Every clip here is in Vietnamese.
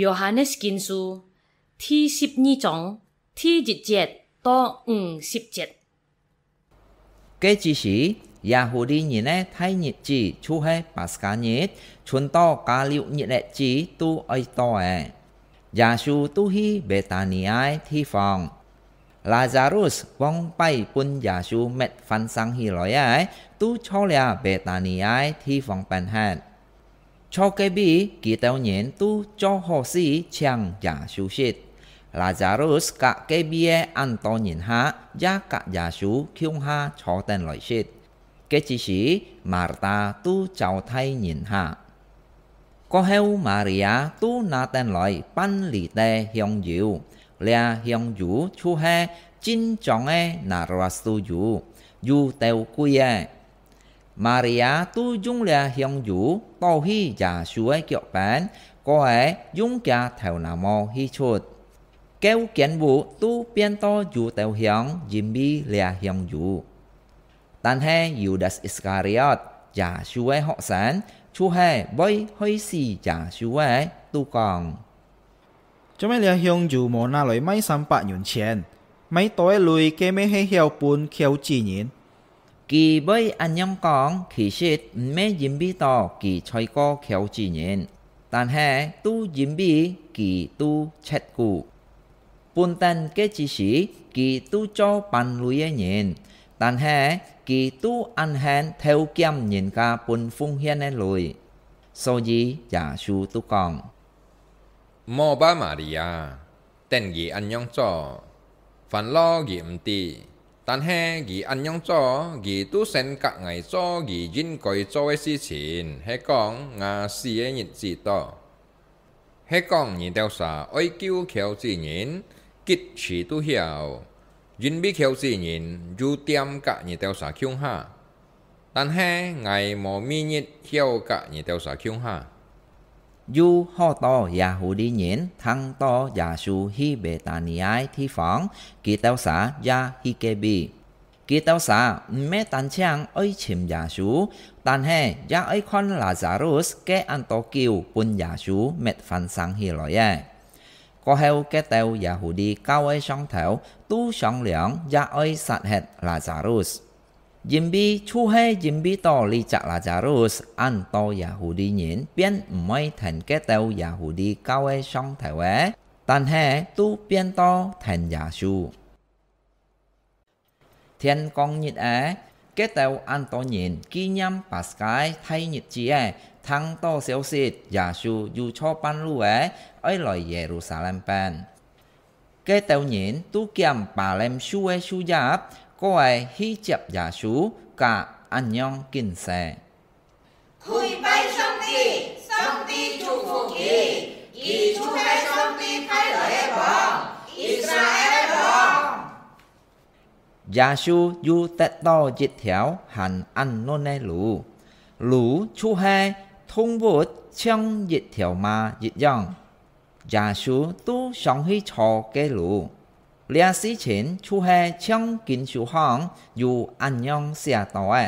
ยอห์นสกินซูที่สิบนี่จองที่จิตเจ็ดต่ออึงสิบเจ็ดกกจิสียาฮูดีนี่เนี่ยไทยนี่จีชูให้ปัสกาเนี่ชวนต่อกาลิวนี่แหละจีตู้ไอต่อเอยาชูตู้ฮีเบตานีไอที่ฟองลาซารุสวองไปปุ่นยาชูเม็ดฟันสังฮีลอยไอตู้ชอเลียเบตานีไอที่ฟองเป็นแฮ่ cho cái bị kỳ tàu nhện tu cho họ sĩ chàng giả su xịt. Lazarus cả cái bia ăn to nhìn ha giá cả giả su khiung ha cho tên loại xịt. Cái chỉ sĩ Marta tu chào thay nhìn ha Có heo Maria tu na tên loại ban lì tê hiong diệu, lea hiong dũ chú he chín chọn e na rastu dũ, dù tèo quy e, มาริยาตู้จุงเลียฮยองจูต่อฮีจ่าช่วยเกี่ยวปันก็เอ้ยุงแกแถวหน้ามอฮีชุดแกยวเกียนบุตู้เปี่ยนโต่อยู่แถวฮยองจิมบีเลียฮยองจูตันเห่ยูดัสอิสการิออตจ่าช่วยหอกสันช่วยบ่อยห้อยสีจ่าช่วยตู้กองจะไม่เลียฮยองจูโมน่าเลยไม่สัมปะหยุนเชนไม่ต้อยลุยแกไม่ให้เหี่ยวปูนเขียวจีนิน kỳ bởi anh nhầm con khi xếp mê dìm bị tỏ kỳ chơi có khéo chi nhện Tàn hè tu dìm bị kỳ tu chết cụ. Bùn tên kết chi sĩ kỳ tu cho bàn lùi e nhện Tàn hè kỳ tu ăn hẹn theo kiếm nhìn cả bùn phung hiên ấy e lùi. Sau gì giả sư tu con Mô ba Maria, tên gì anh nhong cho, phản lo gì không tì. 但係佢安樣做，佢都性格愛做佢應該做嘅事情，係講牙死嘅日子多。係講你條啥愛叫喬治人，結詞都曉，因為喬治人有點格你條啥強下，但係愛冇明日曉格你條啥強下。dù họ to và hữu đi nhện thăng to và su hi bê tà ni ai thi phóng kỳ tao xã và hi kê bi kỳ tao xã mẹ tàn chàng ơi chìm và su tàn hè và ơi con là giả rus kê an to kiều quân và su mẹ phản sáng hi lòi ai e. có heo kê tao và hữu đi cao ơi song thảo tu song liễn và ơi sạt hệt là giả rus Yimbi chu he yimbi to li chak Lazarus an to Yahudi biến mới thành kết tàu Yahudi cao e song thầy vẽ. E, Tàn tu biến to thành giả Thiên con nhịt á, kết tàu an to nhìn kỷ nhâm Pascal thay nhịt chi á, e, thăng to xéo xịt giả su dù cho ban lưu Jerusalem ban. Kết tàu nhìn tu kiam bà lem su e 거에 희접 야수 가 안녕 긴세 후이바이 성디 성디 주부기 이 주해 성디 팔러의 왕 이스라엘 왕 야수 유떼떠 지条 한 안노네 루 루추해 통봇 청지条마 지정 야수 또 성희 초게 루 Lia sĩ chiến chú hề trong kiến chú hong dù an nhong xìa tỏi.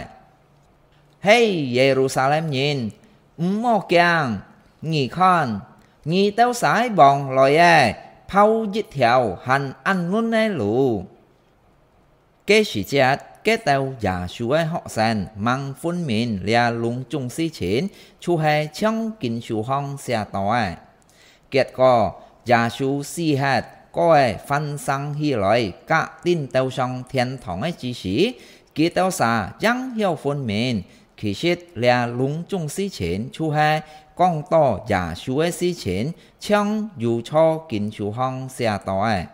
Hey Jerusalem nhìn, mô kiang, nhì con, nhì tao sái bòn lòi e, phâu dít theo hành ăn luôn e lù. Kế sĩ chết, kế tao giả chú e họ sàn, mang phun mình lia lùng chung sĩ chiến chú hề trong kiến chú hong xìa tỏi. Kết quả, giả chú si hạt, 各位分身起來，甲領導上天堂嘅知識，基督徒應曉分明。其實呢兩種事情，就係講到耶穌嘅事情，從由錯見處方寫到嘅。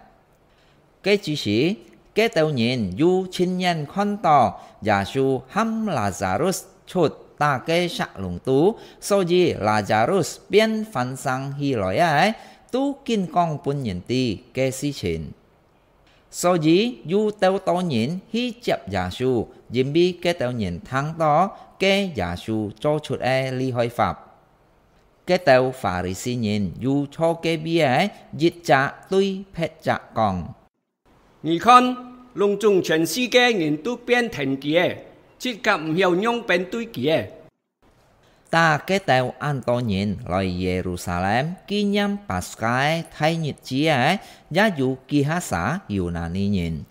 嘅知識，基督人有親眼看到耶穌喊拉匝祿出大嘅石籠度，所以拉匝祿便翻生起來嘅。tu kinh con bún nhìn ti kê si chín. So dĩ yu teo to nhìn hi chập giả su, dìm bi kê teo nhìn thắng đó kê giả su cho chuột e li hoi pháp. Kê teo phá rì si nhìn yu cho kê bi e dịch trả tui phết trả còn. Nhi con, lùng chung chuyển si kê nhìn tu biên thành kìa, e, chỉ cảm hiểu nhung bên tui kìa. targeteu Antonin loi Jerusalem kinyam paskai thay chia ya yu kihasa Yunaninin.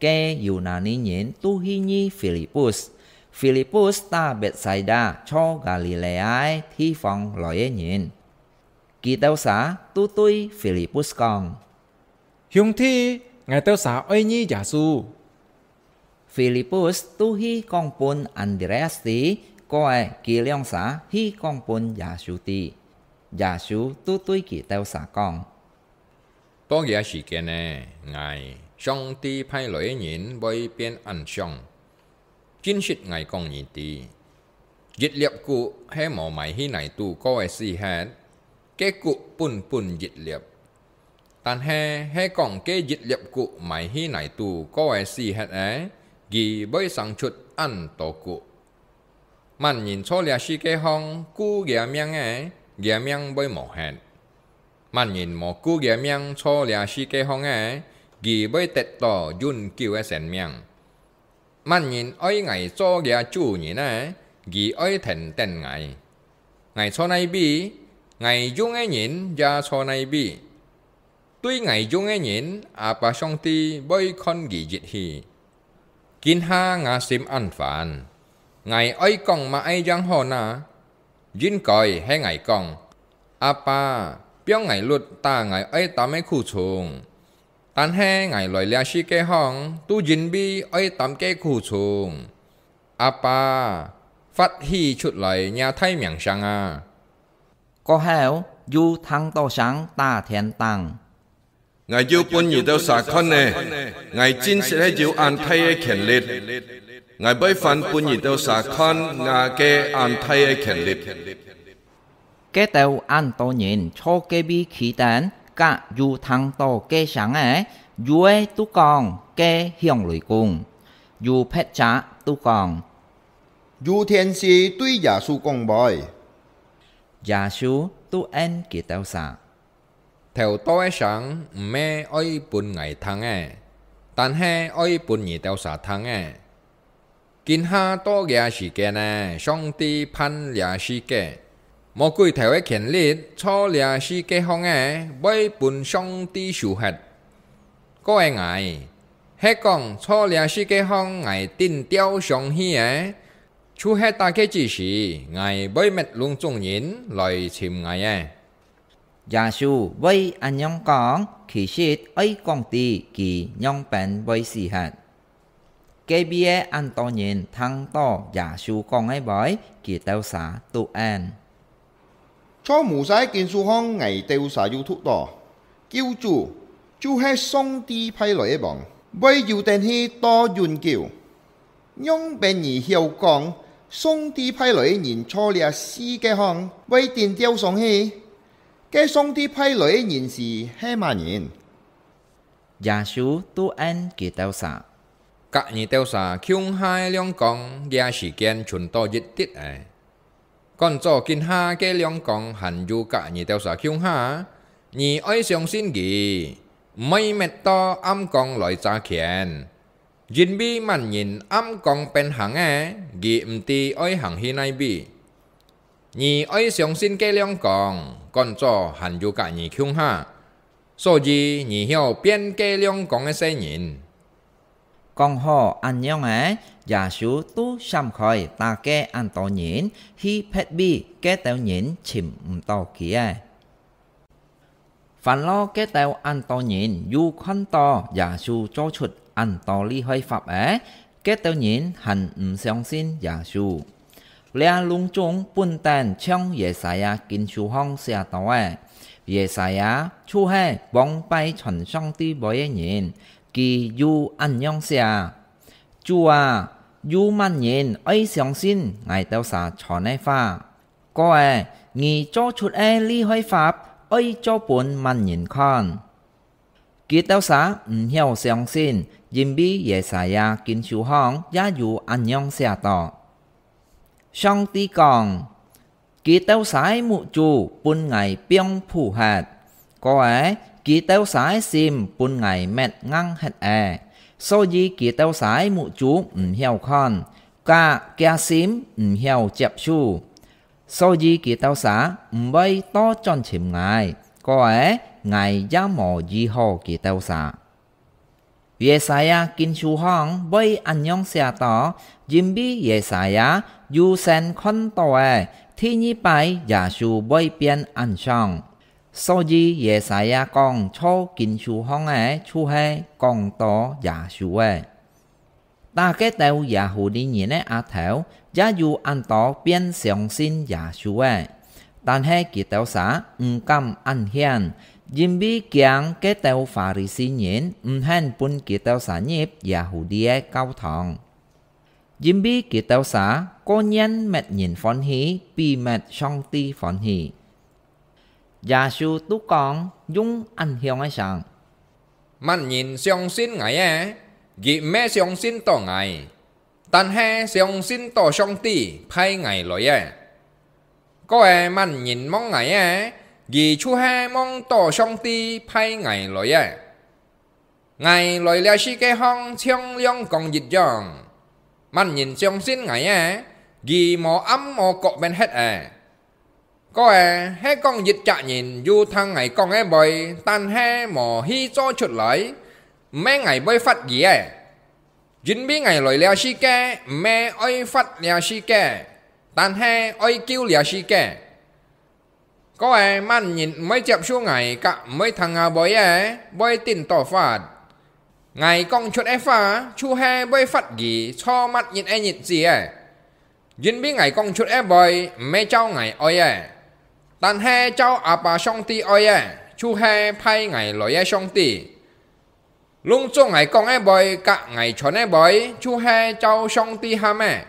Ke Yunaninin tuhini Philippus. Philippus ta Bethsaida cho Galileai thi phong loi nhìn. Kỳ tao xá tu tui Philippus con. Hiung thi ngài tao xá ơi nhi giả su. Philippus tu hi con pun Andreas tí cô ấy kỳ lượng xã hi con bún giả sư đi giả sư tu tuổi kỳ tao xã con đó là sự kiện này ngài xong đi phải lợi nhìn bởi biến ăn xong chính sự ngài con nhìn đi dịch liệp cụ hay mò mày hi này tu cô ấy gì hết cái cụ bún bún dịch liệp Tàn he hay còn cái dịch liệp cụ mày hi này tu cô ấy gì hết ấy gì bởi sáng chút ăn tổ cụ 萬人錯了世界方，故業命嘅業命被磨滅。萬人無故業命錯了世界方嘅，佢被得到永久嘅生命。萬人愛愛做嘅主人呢，佢愛天天愛，愛錯內邊，愛用嘅人也錯內邊。對愛用嘅人，阿爸上帝被看佢熱氣，見下我心安煩。Ngài ơi còn mà ai giang hồ nà. Dinh còi hay ngài còn. À pa, biểu ngài luật ta ngài ơi ta mấy khu trùng. tan hè ngài lời lia si cái hong, tu dinh bi ơi tắm cái khu trùng. À pa, phát hi chút lời nhà thay miệng sang à. Có hiểu, du thăng to sáng ta thiên tăng. Ngài du quân gì đâu xả con nè, ngài chín sẽ hay chịu an thay ấy khển liệt. Ngài bấy phán bún nhìn tàu xa khăn ngà kê an thay e khen lịp. Kê tàu an tàu nhìn cho kê bi khí tán cả dù thăng tàu kê sáng ấy dù ấy tu còn kê hiọng lùi cùng dù phép trả tu còn dù thiên sĩ tuy giả su công bòi giả su tu en kỳ tàu xa theo tôi sáng mẹ ơi bún ngày thăng ấy tàn hè ơi bún nhị tàu xa thăng ấy 今下多嘅时间呢，上帝判掠世界，魔鬼头嘅权力错掠世界方嘅，每本上帝受罚。各位爱，系讲错掠世界方爱定雕上去嘅，出喺大家之时，爱每灭隆众人来寻爱嘅。耶稣为安样讲，其实爱讲地，其样本为事核。kế bia ăn to nhìn thăng to giả su con ấy bởi kỳ tao xả tu an cho mù sai kiến su hong ngày tao xả yêu thúc đỏ kêu chủ chú hay song đi phay lại bọn e bây giờ tên hi to yun kêu nhưng bên nhị hiệu con song đi phay lại e nhìn cho lia si cái hong bây tiền tiêu song hi cái song đi phay lại e nhìn gì hai mà nhìn giả su tu an kỳ tao xả các nhị tiêu xã khiung hai liang công gia sĩ kiên chuẩn to dịch tiết ấy còn cho kinh ha cái liang công hẳn du cả nhị tiêu xã khiung ha nhị ơi xong xin gì mấy mệt to âm công loại cha kiên Jin bi man nhìn âm công bên hằng ấy gì um ti ấy hằng hi này bi nhị ơi xong xin cái liang công còn cho hẳn du cả nhị khiung ha so gì nhị hiểu biên cái liang công ấy sẽ nhìn con họ anh nhau ấy, giả sử tu xăm khỏi ta kê ăn to nhịn, khi phết bi kê tèo nhịn chìm to kia. Phản lo kê tèo ăn to nhịn, dù khoan to, giả sử cho chuột ăn to ly hơi pháp ế kê tèo nhịn xong xin giả sử. Lea lung chung bùn tàn trong dễ xài à kinh chú hong xe tàu ế Dễ xài à, chú hề bóng bay chuẩn sông ti bói nhịn, kỳ du ăn nhong xia. Chú à, du man nhìn ấy xong xin, ngài tao xả cho này pha. Có à, nghi cho chút e li hơi pháp, ấy cho bốn man nhìn con. Kỳ tao xả, ừm hiểu xong xin, dìm bi dễ xả ya kín chú hong, giá du ăn nhong xia tỏ. Xong tí còn, kỳ tao xái mụ chú, bốn ngày biong phù hạt. Có à, kỳ tao sái sim bun ngày mẹt ngang hết à so gì kỳ tao sái mụ chú ừm hiểu con ca kia sim ừm hiểu chẹp chu so gì kỳ tao xá ừm bay to tròn chìm ngài có ấy ngài giá mò gì hồ kỳ tao xá Yesaya Kim Chu Hong bay anh nhong xe tỏ Jim Bi Yesaya Yu Sen Khon Tòa Thi Nhi Pai giả dạ Su bay biên anh xong sau gì ye sai ya con cho kinh chú hong ấy chú hay con to giả chú ấy ta cái tàu giả hồ đi e nhìn ấy à thảo giả dù an to biến sáng sinh giả chú ấy 但係佢哋啥唔敢安享，因為驚佢哋法利賽人唔肯搬佢哋產業耶穌嘅教堂，因為佢哋啥個人滅人歡喜，必滅上帝歡喜。Giả sư tu con dung anh hiong ngay sang. Mình nhìn xong xin ngài à. Gị mẹ xong xin tỏ ngài. Tàn hè xong xin tỏ xong tì phai ngài lối à. Có à mình nhìn mong ngài à. Gị chú hè mong tỏ xong tì phai ngài lối à. Ngài lối là sĩ cái hong trong liong còn dịch dòng. Mình nhìn xong xin ngài à. Gị mò âm mò cọ bên hết à có ai he con dịch chạy nhìn du thăng ngày con ấy bơi tan he mò hi cho chuột lấy mấy ngày bơi phát gì e dính biết ngày lời leo si ke mẹ ơi phát leo si ke tan he ơi kêu leo si ke có ai man nhìn mấy chậm xuống ngày cả mấy thằng à bơi e bơi tin tỏ phạt ngày con chuột ấy phá chu he bơi phát gì cho mắt nhìn ấy nhìn gì e dính biết ngày con chuột ấy bơi mẹ cháu ngày ơi e 但係做阿爸上帝愛嘅，就係派藝來嘅上帝。龍總係講嘅背，隔藝傳嘅背，就係做上帝喊嘅。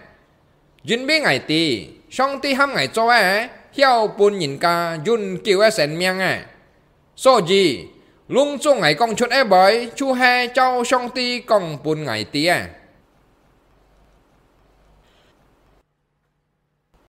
準備藝地，上帝喊藝做嘅，曉半人家潤叫嘅神命嘅。所以龍總係講出嘅背，就係做上帝講半藝地嘅。